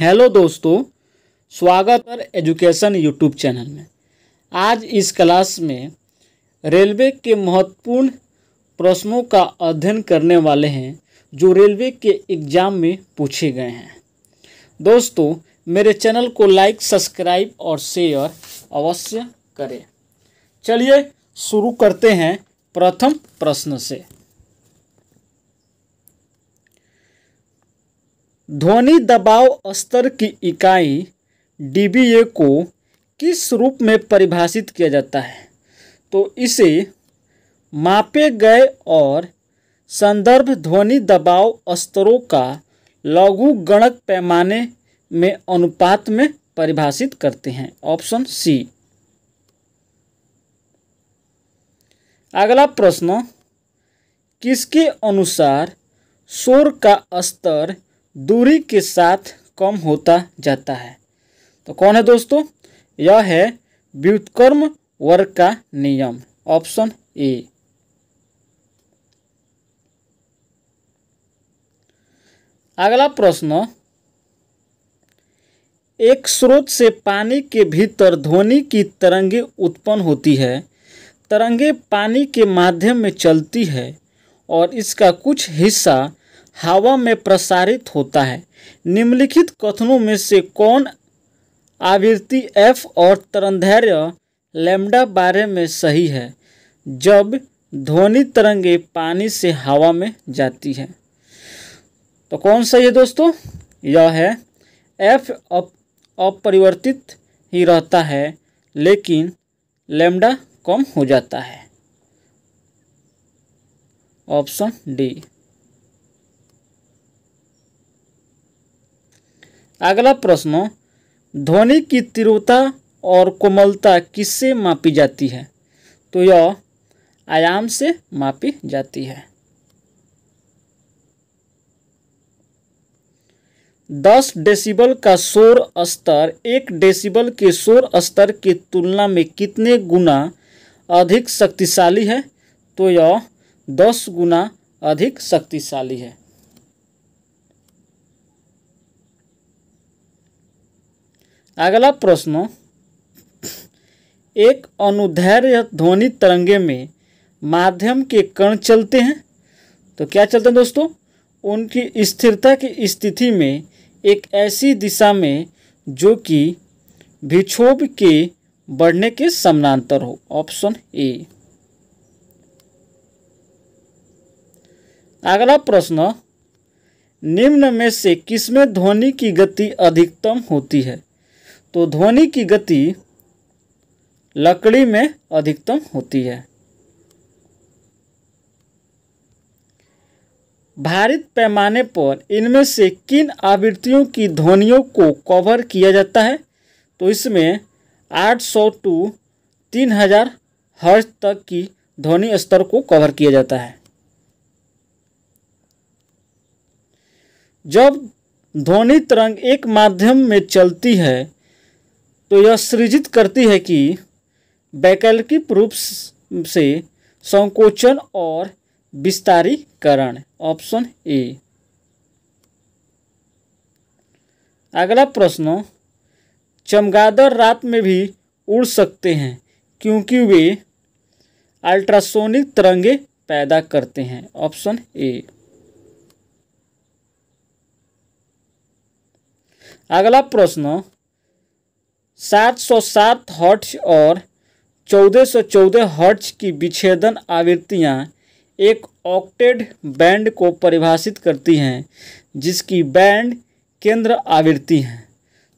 hello दोस्तों स्वागत है एजुकेशन यूट्यूब चैनल में आज इस क्लास में रेलवे के महत्वपूर्ण प्रश्नों का अध्ययन करने वाले हैं जो रेलवे के एग्ज़ाम में पूछे गए हैं दोस्तों मेरे चैनल को लाइक सब्सक्राइब और शेयर अवश्य करें चलिए शुरू करते हैं प्रथम प्रश्न से ध्वनि दबाव स्तर की इकाई ए को किस रूप में परिभाषित किया जाता है तो इसे मापे गए और संदर्भ ध्वनि दबाव स्तरों का लघु गणक पैमाने में अनुपात में परिभाषित करते हैं ऑप्शन सी अगला प्रश्न किसके अनुसार शोर का स्तर दूरी के साथ कम होता जाता है तो कौन है दोस्तों यह है व्युतकर्म वर्ग का नियम ऑप्शन ए अगला प्रश्न एक स्रोत से पानी के भीतर ध्वनि की तरंगे उत्पन्न होती है तरंगे पानी के माध्यम में चलती है और इसका कुछ हिस्सा हवा में प्रसारित होता है निम्नलिखित कथनों में से कौन आवृत्ति एफ और तरंधैर्य लेमडा बारे में सही है जब ध्वनि तरंगे पानी से हवा में जाती है तो कौन सही है दोस्तों यह है एफ अप अपरिवर्तित ही रहता है लेकिन लेमडा कम हो जाता है ऑप्शन डी अगला प्रश्न ध्वनि की तीव्रता और कोमलता किससे मापी जाती है तो यह आयाम से मापी जाती है दस डेसिबल का शोर स्तर एक डेसिबल के शोर स्तर की तुलना में कितने गुना अधिक शक्तिशाली है तो यह दस गुना अधिक शक्तिशाली है अगला प्रश्न एक अनुधैर्य ध्वनि तरंगे में माध्यम के कण चलते हैं तो क्या चलते हैं दोस्तों उनकी स्थिरता की स्थिति में एक ऐसी दिशा में जो कि विक्षोभ के बढ़ने के समानांतर हो ऑप्शन ए अगला प्रश्न निम्न में से किसमें ध्वनि की गति अधिकतम होती है तो ध्वनि की गति लकड़ी में अधिकतम होती है भारित पैमाने पर इनमें से किन आवृत्तियों की ध्वनियों को कवर किया जाता है तो इसमें 800 टू 3000 हर्ज तक की ध्वनि स्तर को कवर किया जाता है जब ध्वनि तरंग एक माध्यम में चलती है तो यह सृजित करती है कि वैकल्पिक रूप से संकोचन और विस्तारीकरण ऑप्शन ए अगला प्रश्न चमगादड़ रात में भी उड़ सकते हैं क्योंकि वे अल्ट्रासोनिक तरंगे पैदा करते हैं ऑप्शन ए अगला प्रश्न 707 हर्ट्ज और 1414 हर्ट्ज की विच्छेदन आवृत्तियाँ एक ऑक्टेड बैंड को परिभाषित करती हैं जिसकी बैंड केंद्र आवृत्ति है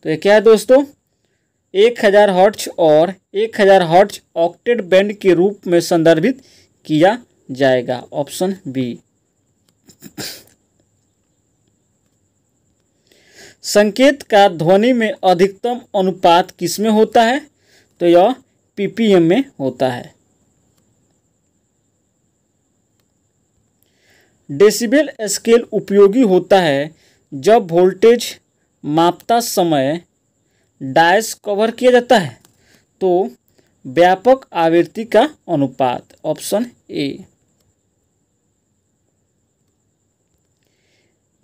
तो ये क्या है दोस्तों एक हज़ार हॉर्ट्स और एक हज़ार हॉर्ट्स ऑक्टेड बैंड के रूप में संदर्भित किया जाएगा ऑप्शन बी संकेत का ध्वनि में अधिकतम अनुपात किस में होता है तो यह पीपीएम में होता है डेसिबल स्केल उपयोगी होता है जब वोल्टेज मापता समय डायस कवर किया जाता है तो व्यापक आवृत्ति का अनुपात ऑप्शन ए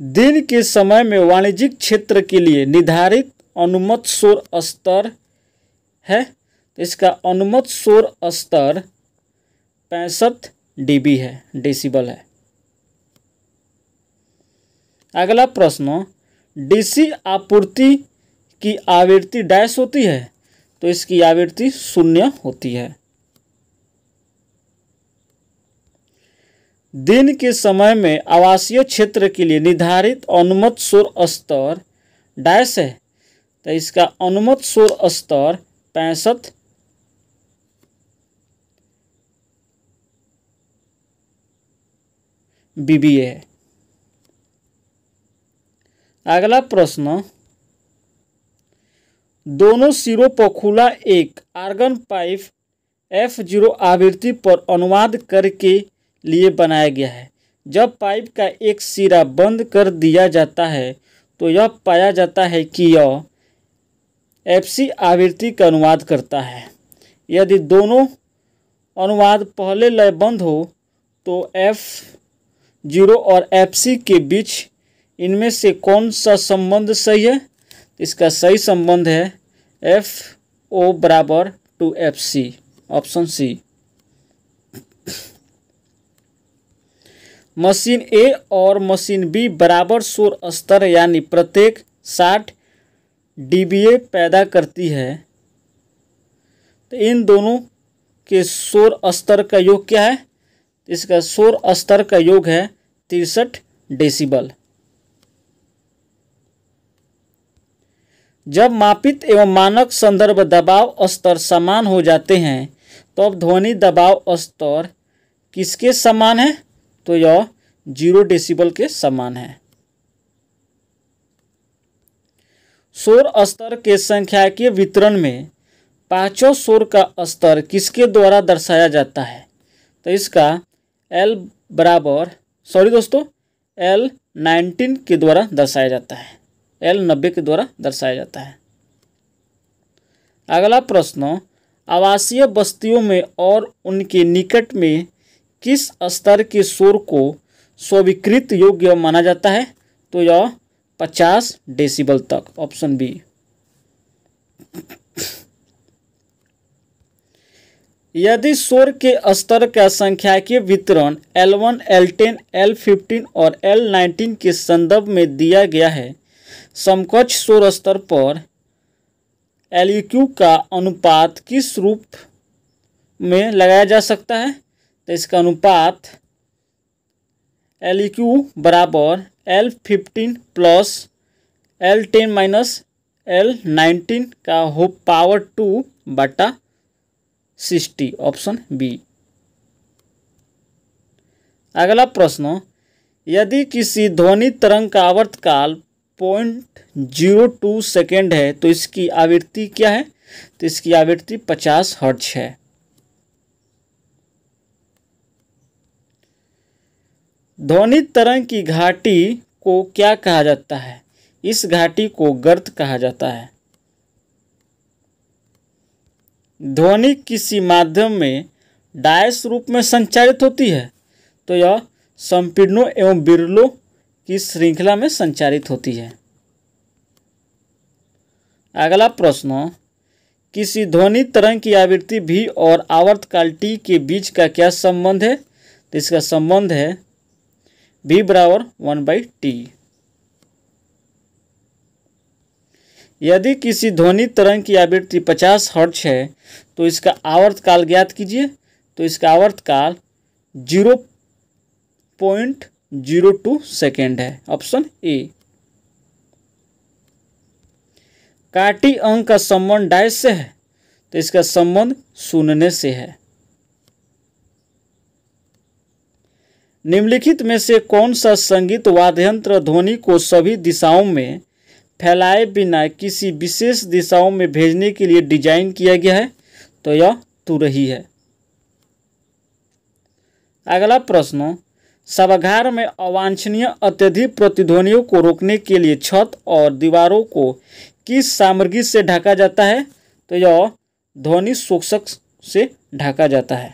दिन के समय में वाणिज्यिक क्षेत्र के लिए निर्धारित अनुमत शोर स्तर है तो इसका अनुमत शोर स्तर पैंसठ डीबी है डेसिबल है अगला प्रश्न डीसी आपूर्ति की आवृत्ति डैश होती है तो इसकी आवृत्ति शून्य होती है दिन के समय में आवासीय क्षेत्र के लिए निर्धारित अनुमत शोर स्तर डैश है तो इसका अनुमत शोर स्तर पैंसठ बीबीए है अगला प्रश्न दोनों सिरों पर खुला एक आर्गन पाइप एफ जीरो आवृत्ति पर अनुवाद करके लिए बनाया गया है जब पाइप का एक सिरा बंद कर दिया जाता है तो यह पाया जाता है कि यह एफसी आवृत्ति का अनुवाद करता है यदि दोनों अनुवाद पहले लय बंद हो तो एफ जीरो और एफ सी के बीच इनमें से कौन सा संबंध सही है इसका सही संबंध है एफ ओ बराबर two F C option C machine A और मशीन बी बराबर शोर स्तर यानी प्रत्येक 60 डीबीए पैदा करती है तो इन दोनों के शोर स्तर का योग क्या है इसका शोर स्तर का योग है तिरसठ डेसिबल जब मापित एवं मानक संदर्भ दबाव स्तर समान हो जाते हैं तो अब ध्वनि दबाव स्तर किसके समान है तो यह जीरो डेसिबल के समान है शोर स्तर के संख्या के वितरण में पांचों शोर का स्तर किसके द्वारा दर्शाया जाता है तो इसका एल बराबर सॉरी दोस्तों एल नाइनटीन के द्वारा दर्शाया जाता है एल नब्बे के द्वारा दर्शाया जाता है अगला प्रश्न आवासीय बस्तियों में और उनके निकट में किस स्तर के शोर को स्वीकृत योग्य माना जाता है तो यह पचास डेसिबल तक ऑप्शन बी यदि शोर के स्तर का संख्या के वितरण L1, L10, L15 और L19 के संदर्भ में दिया गया है समकक्ष शोर स्तर पर एल e का अनुपात किस रूप में लगाया जा सकता है तो इसका अनुपात एल क्यू e बराबर L fifteen plus L ten minus L nineteen का हो पावर टू बटा सिक्सटी ऑप्शन बी अगला प्रश्न यदि किसी ध्वनि तरंग का आवर्तकाल पॉइंट जीरो टू सेकेंड है तो इसकी आवृत्ति क्या है तो इसकी आवृत्ति पचास हर्ट्ज है ध्वनि तरंग की घाटी को क्या कहा जाता है इस घाटी को गर्त कहा जाता है ध्वनि किसी माध्यम में डायस रूप में संचारित होती है तो यह संपीर्णों एवं बिरलों की श्रृंखला में संचारित होती है अगला प्रश्न किसी ध्वनि तरंग की आवृत्ति भी और आवर्तकाल टी के बीच का क्या संबंध है तो इसका संबंध है भी बराबर वन बाई टी यदि किसी ध्वनि तरंग की आवृत्ति 50 हर्ट्ज है तो इसका आवर्तकाल ज्ञात कीजिए तो इसका आवर्तकाल zero point zero two second है ऑप्शन ए काटी अंक का संबंध डाइस से है तो इसका संबंध सुनने से है निम्नलिखित में से कौन सा संगीत वाद्यंत्र ध्वनि को सभी दिशाओं में फैलाए बिना किसी विशेष दिशाओं में भेजने के लिए डिजाइन किया गया है तो यह तुरही है अगला प्रश्न सभागार में अवांछनीय अत्यधिक प्रतिध्वनियों को रोकने के लिए छत और दीवारों को किस सामग्री से ढका जाता है तो यह ध्वनि शोषक से ढका जाता है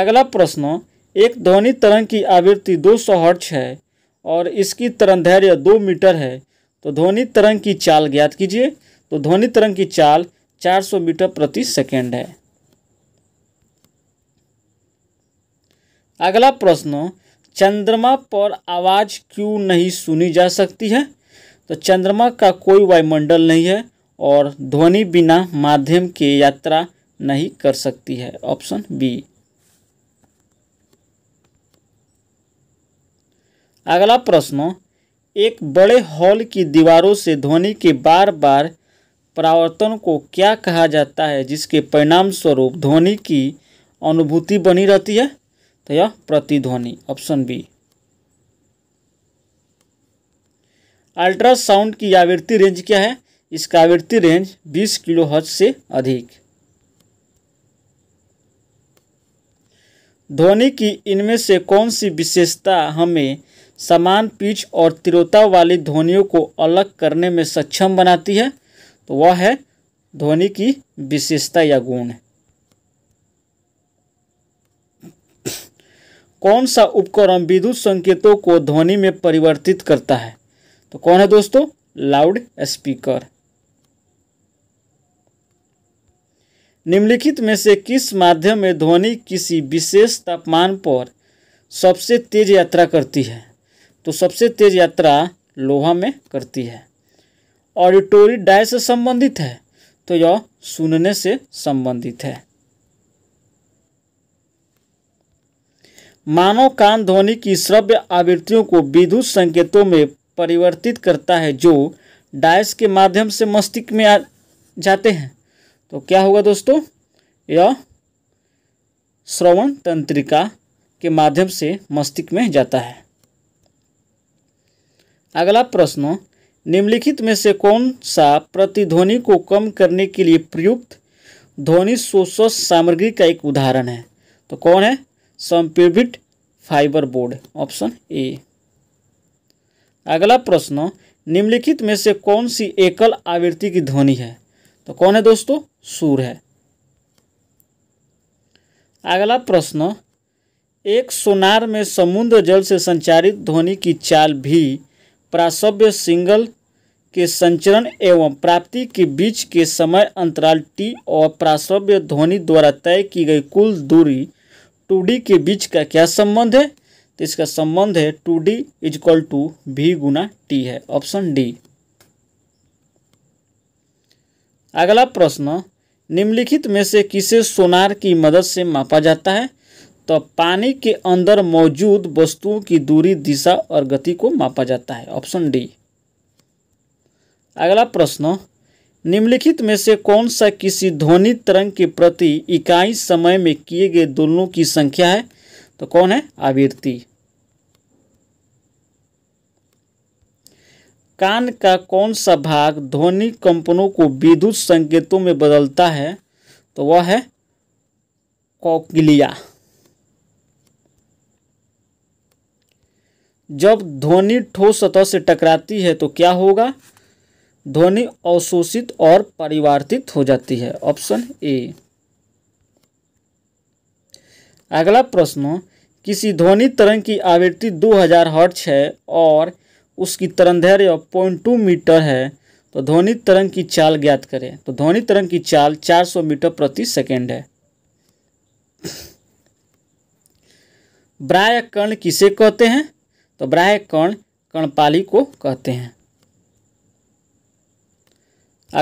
अगला प्रश्न एक ध्वनि तरंग की आवृत्ति 200 हर्ट्ज है और इसकी तरंग धैर्य दो मीटर है तो ध्वनि तरंग की चाल ज्ञात कीजिए तो ध्वनि तरंग की चाल 400 मीटर प्रति सेकेंड है अगला प्रश्न चंद्रमा पर आवाज़ क्यों नहीं सुनी जा सकती है तो चंद्रमा का कोई वायुमंडल नहीं है और ध्वनि बिना माध्यम के यात्रा नहीं कर सकती है ऑप्शन बी अगला प्रश्न एक बड़े हॉल की दीवारों से ध्वनि के बार बार परावर्तन को क्या कहा जाता है जिसके परिणाम स्वरूप ध्वनि की अनुभूति बनी रहती है तो यह प्रतिध्वनि ऑप्शन बी अल्ट्रासाउंड की आवृत्ति रेंज क्या है इसका आवृत्ति रेंज 20 किलो हज से अधिक ध्वनि की इनमें से कौन सी विशेषता हमें समान पिच और तिरोता वाली ध्वनियों को अलग करने में सक्षम बनाती है तो वह है ध्वनि की विशेषता या गुण कौन सा उपकरण विद्युत संकेतों को ध्वनि में परिवर्तित करता है तो कौन है दोस्तों लाउड स्पीकर निम्नलिखित में से किस माध्यम में ध्वनि किसी विशेष तापमान पर सबसे तेज यात्रा करती है तो सबसे तेज यात्रा लोहा में करती है ऑडिटोरी डाय से संबंधित है तो यह सुनने से संबंधित है मानव कान ध्वनि की श्रव्य आवृत्तियों को विद्युत संकेतों में परिवर्तित करता है जो डायस के माध्यम से मस्तिष्क में आ जाते हैं तो क्या होगा दोस्तों यह श्रवण तंत्रिका के माध्यम से मस्तिष्क में जाता है अगला प्रश्न निम्नलिखित में से कौन सा प्रतिध्वनि को कम करने के लिए प्रयुक्त ध्वनि शोषक सामग्री का एक उदाहरण है तो कौन है संपीड़ित फाइबर बोर्ड ऑप्शन ए अगला प्रश्न निम्नलिखित में से कौन सी एकल आवृत्ति की ध्वनि है तो कौन है दोस्तों सूर है अगला प्रश्न एक सोनार में समुद्र जल से संचारित ध्वनि की चाल भी प्रासव्य सिंगल के संचरण एवं प्राप्ति के बीच के समय अंतराल टी और प्रासव्य ध्वनि द्वारा तय की गई कुल दूरी टू डी के बीच का क्या संबंध है तो इसका संबंध है टू डी इक्वल टू भी गुना टी है ऑप्शन डी अगला प्रश्न निम्नलिखित में से किसे सोनार की मदद से मापा जाता है तो पानी के अंदर मौजूद वस्तुओं की दूरी दिशा और गति को मापा जाता है ऑप्शन डी अगला प्रश्न निम्नलिखित में से कौन सा किसी ध्वनि तरंग के प्रति इकाई समय में किए गए दोनों की संख्या है तो कौन है आवृत्ति कान का कौन सा भाग ध्वनि कंपनों को विद्युत संकेतों में बदलता है तो वह है कौकिलिया जब ध्वनि ठोस सतह से टकराती है तो क्या होगा ध्वनि अवशोषित और परिवर्तित हो जाती है ऑप्शन ए अगला प्रश्न किसी ध्वनि तरंग की आवृत्ति 2000 हर्ट्ज है और उसकी तरंगदैर्य पॉइंट टू मीटर है तो ध्वनि तरंग की चाल ज्ञात करें तो ध्वनि तरंग की चाल 400 मीटर प्रति सेकंड है ब्राय कर्ण किसे कहते हैं तो ब्राह कर्ण कर्णपाली को कहते हैं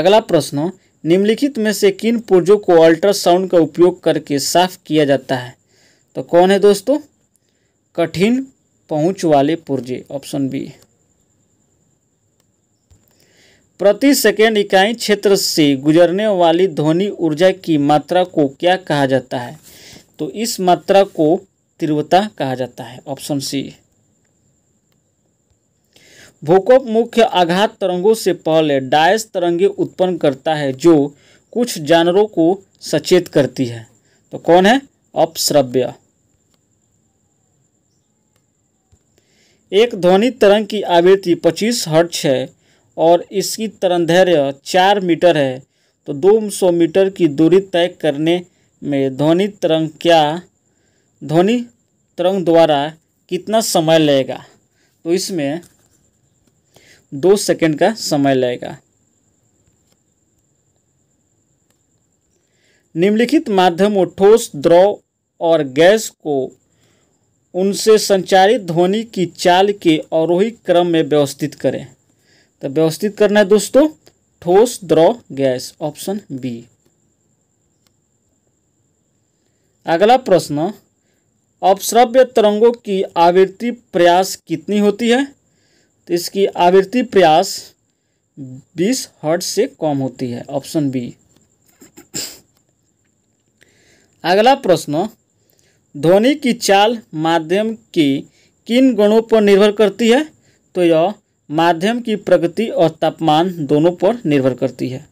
अगला प्रश्न निम्नलिखित में से किन पुर्जों को अल्ट्रासाउंड का उपयोग करके साफ किया जाता है तो कौन है दोस्तों कठिन पहुंच वाले पुर्जे ऑप्शन बी प्रति सेकेंड इकाई क्षेत्र से गुजरने वाली ध्वनि ऊर्जा की मात्रा को क्या कहा जाता है तो इस मात्रा को तीव्रता कहा जाता है ऑप्शन सी भूकंप मुख्य आघात तरंगों से पहले डायस तरंगे उत्पन्न करता है जो कुछ जानवरों को सचेत करती है तो कौन है अपश्रव्य एक ध्वनि तरंग की आवृत्ति 25 हर्ट्ज है और इसकी तरंगदैर्य चार मीटर है तो दो सौ मीटर की दूरी तय करने में ध्वनि तरंग क्या ध्वनि तरंग द्वारा कितना समय लेगा तो इसमें दो सेकंड का समय लेगा निम्नलिखित माध्यम ठोस द्रव और गैस को उनसे संचारित ध्वनि की चाल के अवरोही क्रम में व्यवस्थित करें तो व्यवस्थित करना है दोस्तों ठोस द्रव गैस ऑप्शन बी अगला प्रश्न अपश्रव्य तरंगों की आवृत्ति प्रयास कितनी होती है तो इसकी आवृत्ति प्रयास 20 हर्ट से कम होती है ऑप्शन बी अगला प्रश्न ध्वनि की चाल माध्यम की किन गुणों पर निर्भर करती है तो यह माध्यम की प्रगति और तापमान दोनों पर निर्भर करती है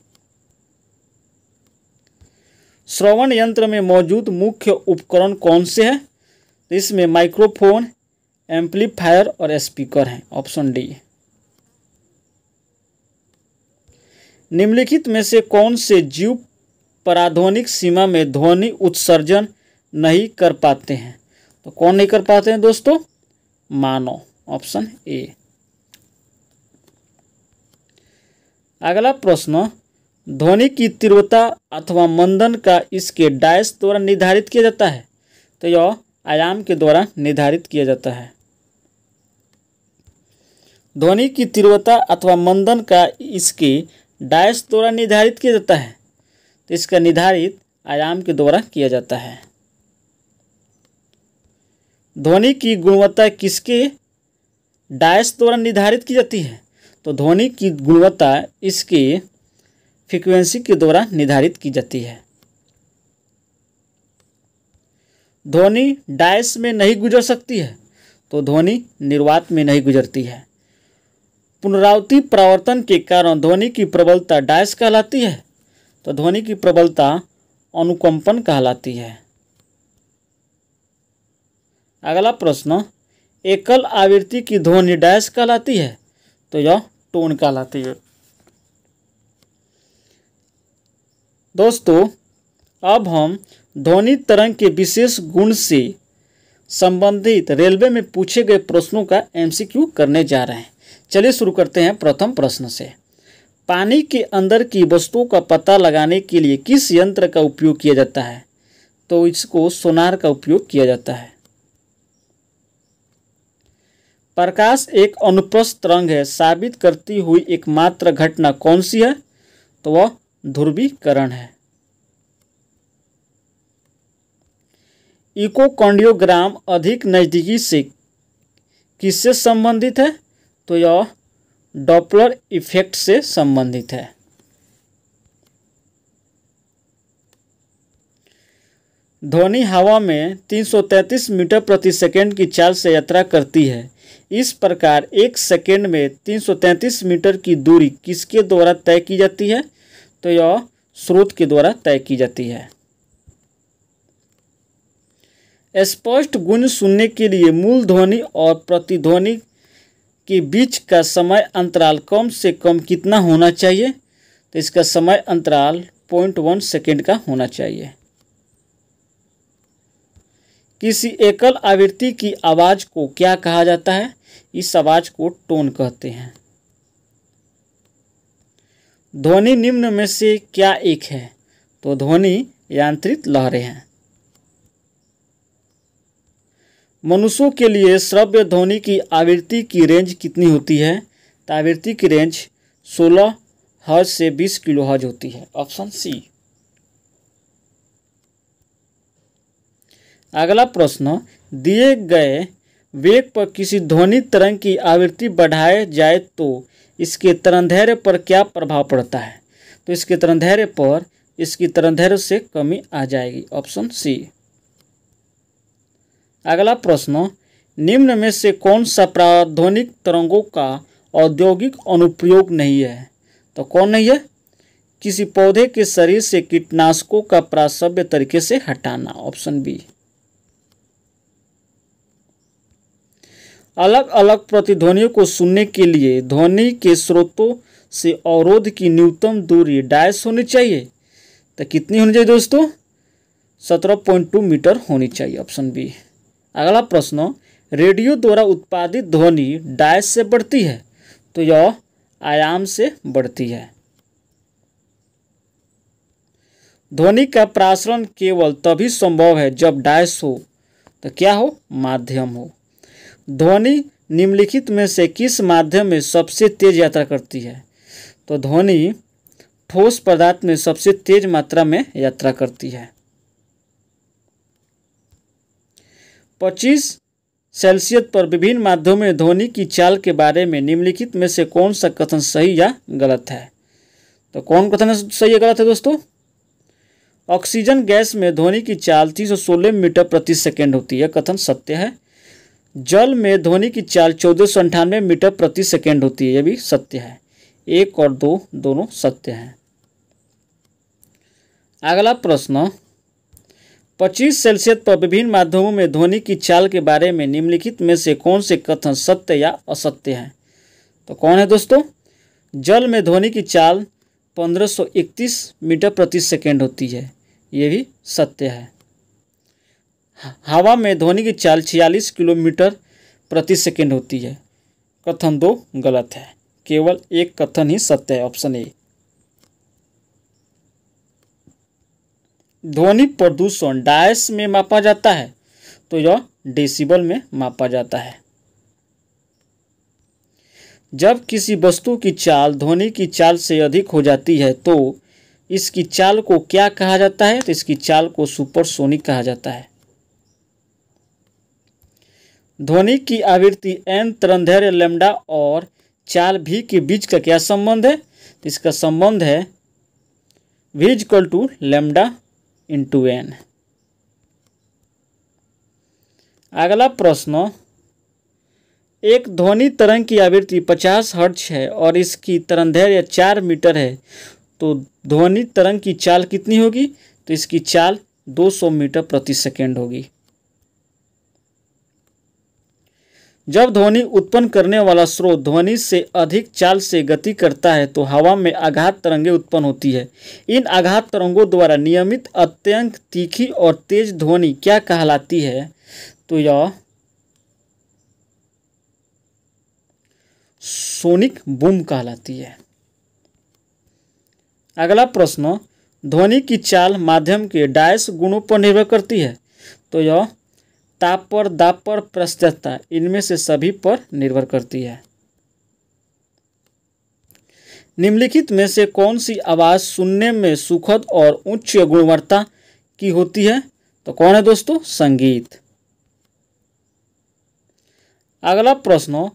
श्रवण यंत्र में मौजूद मुख्य उपकरण कौन से हैं तो इसमें माइक्रोफोन एम्पलीफायर और स्पीकर हैं ऑप्शन डी निम्नलिखित में से कौन से जीव पराध्वनिक सीमा में ध्वनि उत्सर्जन नहीं कर पाते हैं तो कौन नहीं कर पाते हैं दोस्तों मानव ऑप्शन ए अगला प्रश्न ध्वनि की तीव्रता अथवा मंदन का इसके डायस द्वारा निर्धारित किया जाता है तो यह आयाम के द्वारा निर्धारित किया जाता है ध्वनि की तीव्रता अथवा मंदन का इसके डायस द्वारा निर्धारित किया जाता है तो इसका निर्धारित आयाम के द्वारा किया जाता है ध्वनि की गुणवत्ता किसके डायस द्वारा निर्धारित की जाती है तो ध्वनि की गुणवत्ता इसके फ्रीक्वेंसी के द्वारा निर्धारित की जाती है ध्वनि डायस में नहीं गुजर सकती है तो ध्वनि निर्वात में नहीं गुजरती है पुनरावृत्ति प्रवर्तन के कारण ध्वनि की प्रबलता डायस कहलाती है तो ध्वनि की प्रबलता अनुकंपन कहलाती है अगला प्रश्न एकल आवृत्ति की ध्वनि डायस कहलाती है तो यह टोन कहलाती है दोस्तों अब हम ध्वनि तरंग के विशेष गुण से संबंधित रेलवे में पूछे गए प्रश्नों का एमसीक्यू करने जा रहे हैं चलिए शुरू करते हैं प्रथम प्रश्न से पानी के अंदर की वस्तुओं का पता लगाने के लिए किस यंत्र का उपयोग किया जाता है तो इसको सोनार का उपयोग किया जाता है प्रकाश एक अनुप्रस्थ तरंग है साबित करती हुई एकमात्र घटना कौन सी है तो वह ध्रुवीकरण है इकोकॉन्डियोग्राम अधिक नज़दीकी से किससे संबंधित है तो यह डॉपलर इफेक्ट से संबंधित है ध्वनि हवा में 333 मीटर प्रति सेकंड की चाल से यात्रा करती है इस प्रकार एक सेकंड में 333 मीटर की दूरी किसके द्वारा तय की जाती है तो यह स्रोत के द्वारा तय की जाती है स्पष्ट गुण सुनने के लिए मूल ध्वनि और प्रतिध्वनि के बीच का समय अंतराल कम से कम कितना होना चाहिए तो इसका समय अंतराल पॉइंट वन सेकेंड का होना चाहिए किसी एकल आवृत्ति की आवाज़ को क्या कहा जाता है इस आवाज़ को टोन कहते हैं ध्वनि निम्न में से क्या एक है तो ध्वनि यांत्रित लहरें हैं मनुष्यों के लिए श्रव्य ध्वनि की आवृत्ति की रेंज कितनी होती है तो आवृत्ति की रेंज 16 हर्ज से 20 किलो हर्ज होती है ऑप्शन सी अगला प्रश्न दिए गए वेग पर किसी ध्वनि तरंग की आवृत्ति बढ़ाए जाए तो इसके तरंधैर्य पर क्या प्रभाव पड़ता है तो इसके तरंधैर्य पर इसकी तरंधैर्य से कमी आ जाएगी ऑप्शन सी अगला प्रश्न निम्न में से कौन सा प्राध्वनिक तरंगों का औद्योगिक अनुप्रयोग नहीं है तो कौन नहीं है किसी पौधे के शरीर से कीटनाशकों का प्रासव्य तरीके से हटाना ऑप्शन बी अलग अलग प्रतिध्वनियों को सुनने के लिए ध्वनि के स्रोतों से अवरोध की न्यूनतम दूरी डायस होनी चाहिए तो कितनी होनी चाहिए दोस्तों सत्रह पॉइंट टू मीटर होनी चाहिए ऑप्शन बी अगला प्रश्न रेडियो द्वारा उत्पादित ध्वनि डायस से बढ़ती है तो यह आयाम से बढ़ती है ध्वनि का प्रासरण केवल तभी संभव है जब डायस हो तो क्या हो माध्यम हो ध्वनि निम्नलिखित में से किस माध्यम में सबसे तेज यात्रा करती है तो ध्वनि ठोस पदार्थ में सबसे तेज मात्रा में यात्रा करती है पच्चीस सेल्सियस पर विभिन्न माध्यमों में ध्वनि की चाल के बारे में निम्नलिखित में से कौन सा कथन सही या गलत है तो कौन कथन सही या गलत है दोस्तों ऑक्सीजन गैस में ध्वनि की चाल तीन सौ सोलह मीटर प्रति सेकेंड होती है कथन सत्य है जल में ध्वनि की चाल चौदह सौ अंठानवे मीटर प्रति सेकेंड होती है यह भी सत्य है एक और दो दोनों सत्य हैं अगला प्रश्न पच्चीस सेल्सियस पर विभिन्न माध्यमों में ध्वनि की चाल के बारे में निम्नलिखित में से कौन से कथन सत्य या असत्य हैं तो कौन है दोस्तों जल में ध्वनि की चाल 1531 मीटर प्रति सेकेंड होती है ये भी सत्य है हवा में ध्वनि की चाल 46 किलोमीटर प्रति सेकेंड होती है कथन दो गलत है केवल एक कथन ही सत्य है ऑप्शन ए ध्वनि प्रदूषण डायस में मापा जाता है तो यह डेसिबल में मापा जाता है जब किसी वस्तु की चाल ध्वनि की चाल से अधिक हो जाती है तो इसकी चाल को क्या कहा जाता है तो इसकी चाल को सुपरसोनिक कहा जाता है ध्वनि की आवृत्ति एन तरंधैर्य लेमडा और चाल भी के बीच का क्या संबंध है तो इसका संबंध है V is equal to lambda into N अगला प्रश्न एक ध्वनि तरंग की आवृत्ति 50 हर्ट्ज है और इसकी तरंगदैर्य चार मीटर है तो ध्वनि तरंग की चाल कितनी होगी तो इसकी चाल 200 मीटर प्रति सेकेंड होगी जब ध्वनि उत्पन्न करने वाला स्रोत ध्वनि से अधिक चाल से गति करता है तो हवा में आघात तरंगे उत्पन्न होती है इन आघात तरंगों द्वारा नियमित अत्यंत तीखी और तेज ध्वनि क्या कहलाती है तो यह सोनिक बूम कहलाती है अगला प्रश्न ध्वनि की चाल माध्यम के डायस गुणों पर निर्भर करती है तो यह ताप पर दाप पर प्रस्तता इनमें से सभी पर निर्भर करती है निम्नलिखित में से कौन सी आवाज़ सुनने में सुखद और उच्च गुणवत्ता की होती है तो कौन है दोस्तों संगीत अगला प्रश्न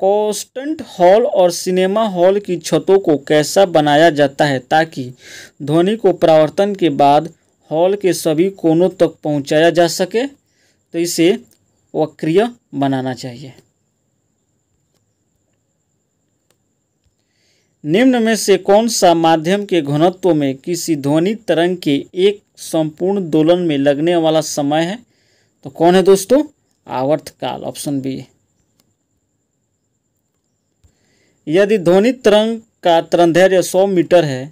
कॉन्स्टेंट हॉल और सिनेमा हॉल की छतों को कैसा बनाया जाता है ताकि ध्वनि को परावर्तन के बाद हॉल के सभी कोनों तक पहुंचाया जा सके तो इसे वक्रिय बनाना चाहिए निम्न में से कौन सा माध्यम के घनत्व में किसी ध्वनि तरंग के एक संपूर्ण दोलन में लगने वाला समय है तो कौन है दोस्तों आवर्त काल ऑप्शन बी यदि ध्वनि तरंग का तरंधैर्य 100 मीटर है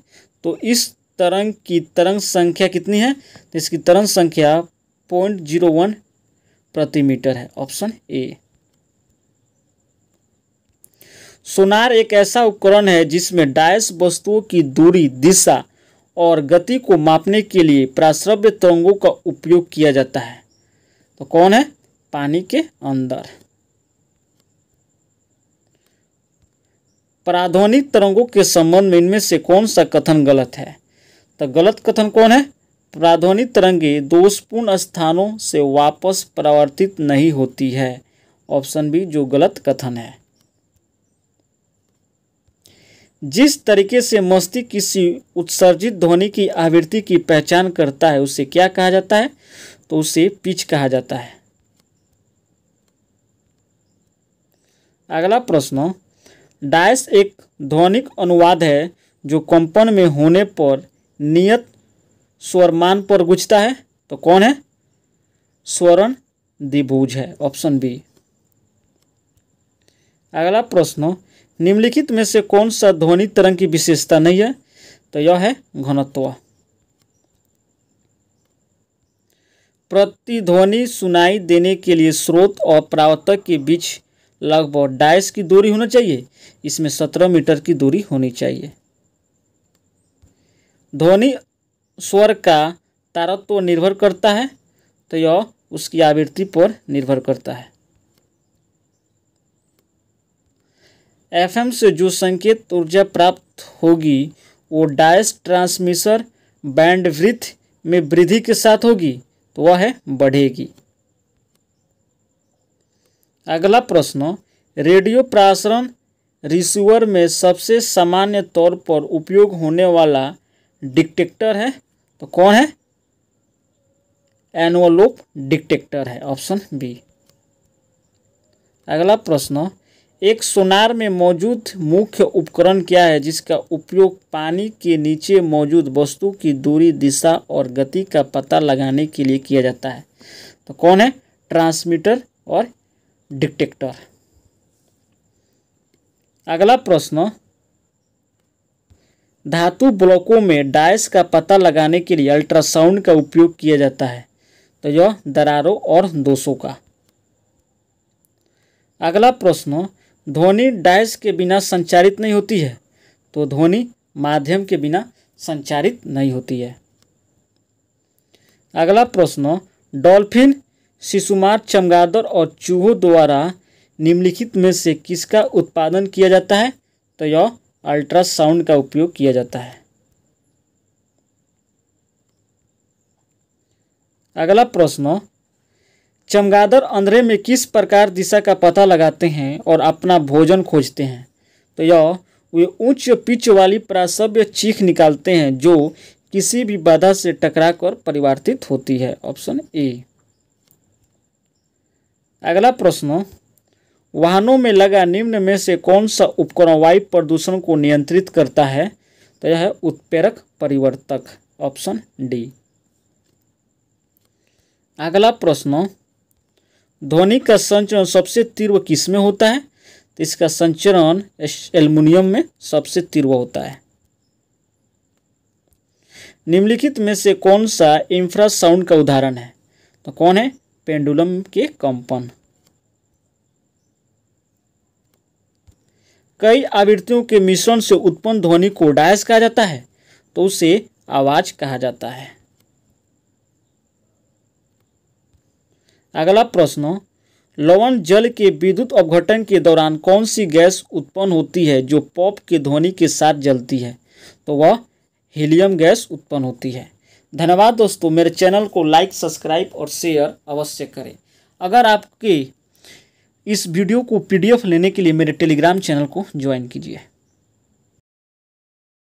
तो इस तरंग की तरंग संख्या कितनी है तो इसकी तरंग संख्या पॉइंट जीरो वन प्रति मीटर है ऑप्शन ए सोनार एक ऐसा उपकरण है जिसमें डायस वस्तुओं की दूरी दिशा और गति को मापने के लिए प्राश्रव्य तरंगों का उपयोग किया जाता है तो कौन है पानी के अंदर प्राध्वनिक तरंगों के संबंध में इनमें से कौन सा कथन गलत है तो गलत कथन कौन है प्राध्वनित तरंगे दोषपूर्ण स्थानों से वापस परावर्तित नहीं होती है ऑप्शन बी जो गलत कथन है जिस तरीके से मस्तिष्क किसी उत्सर्जित ध्वनि की आवृत्ति की पहचान करता है उसे क्या कहा जाता है तो उसे पिच कहा जाता है अगला प्रश्न डायस एक ध्वनिक अनुवाद है जो कंपन में होने पर नियत स्वरमान पर गुजता है तो कौन है स्वरण दिभुज है ऑप्शन बी अगला प्रश्न निम्नलिखित में से कौन सा ध्वनि तरंग की विशेषता नहीं है तो यह है घनत्व प्रतिध्वनि सुनाई देने के लिए स्रोत और प्रावर्तक के बीच लगभग डाइस की दूरी होना चाहिए इसमें सत्रह मीटर की दूरी होनी चाहिए ध्वनि स्वर का तारत्व निर्भर करता है तो यह उसकी आवृत्ति पर निर्भर करता है एफएम से जो संकेत ऊर्जा प्राप्त होगी वो डायस बैंड वृथ में वृद्धि के साथ होगी तो वह है बढ़ेगी अगला प्रश्न रेडियो प्रासरण रिसीवर में सबसे सामान्य तौर पर उपयोग होने वाला डिटेक्टर है तो कौन है एनवलोप डिटेक्टर है ऑप्शन बी अगला प्रश्न एक सोनार में मौजूद मुख्य उपकरण क्या है जिसका उपयोग पानी के नीचे मौजूद वस्तु की दूरी दिशा और गति का पता लगाने के लिए किया जाता है तो कौन है ट्रांसमीटर और डिटेक्टर अगला प्रश्न धातु ब्लॉकों में डाइस का पता लगाने के लिए अल्ट्रासाउंड का उपयोग किया जाता है तो यह दरारों और दोषों का अगला प्रश्न ध्वनि डाइस के बिना संचारित नहीं होती है तो ध्वनि माध्यम के बिना संचारित नहीं होती है अगला प्रश्न डॉल्फिन शिशुमार चमगादड़ और चूहों द्वारा निम्नलिखित में से किसका उत्पादन किया जाता है तो यह अल्ट्रासाउंड का उपयोग किया जाता है अगला प्रश्न चमगादर अंधेरे में किस प्रकार दिशा का पता लगाते हैं और अपना भोजन खोजते हैं तो यह वे उच्च पिच वाली प्रासव्य चीख निकालते हैं जो किसी भी बाधा से टकराकर परिवर्तित होती है ऑप्शन ए अगला प्रश्न वाहनों में लगा निम्न में से कौन सा उपकरण वायु प्रदूषण को नियंत्रित करता है तो यह है उत्प्रेरक परिवर्तक ऑप्शन डी अगला प्रश्न ध्वनि का संचरण सबसे तीव्र किस में होता है तो इसका संचरण एल्युमिनियम में सबसे तीव्र होता है निम्नलिखित में से कौन सा इंफ्रासाउंड का उदाहरण है तो कौन है पेंडुलम के कंपन कई आवृत्तियों के मिश्रण से उत्पन्न ध्वनि को डायस कहा जाता है तो उसे आवाज कहा जाता है अगला प्रश्न लवण जल के विद्युत अवघटन के दौरान कौन सी गैस उत्पन्न होती है जो पॉप के ध्वनि के साथ जलती है तो वह हीलियम गैस उत्पन्न होती है धन्यवाद दोस्तों मेरे चैनल को लाइक सब्सक्राइब और शेयर अवश्य करें अगर आपके इस वीडियो को पीडीएफ लेने के लिए मेरे टेलीग्राम चैनल को ज्वाइन कीजिए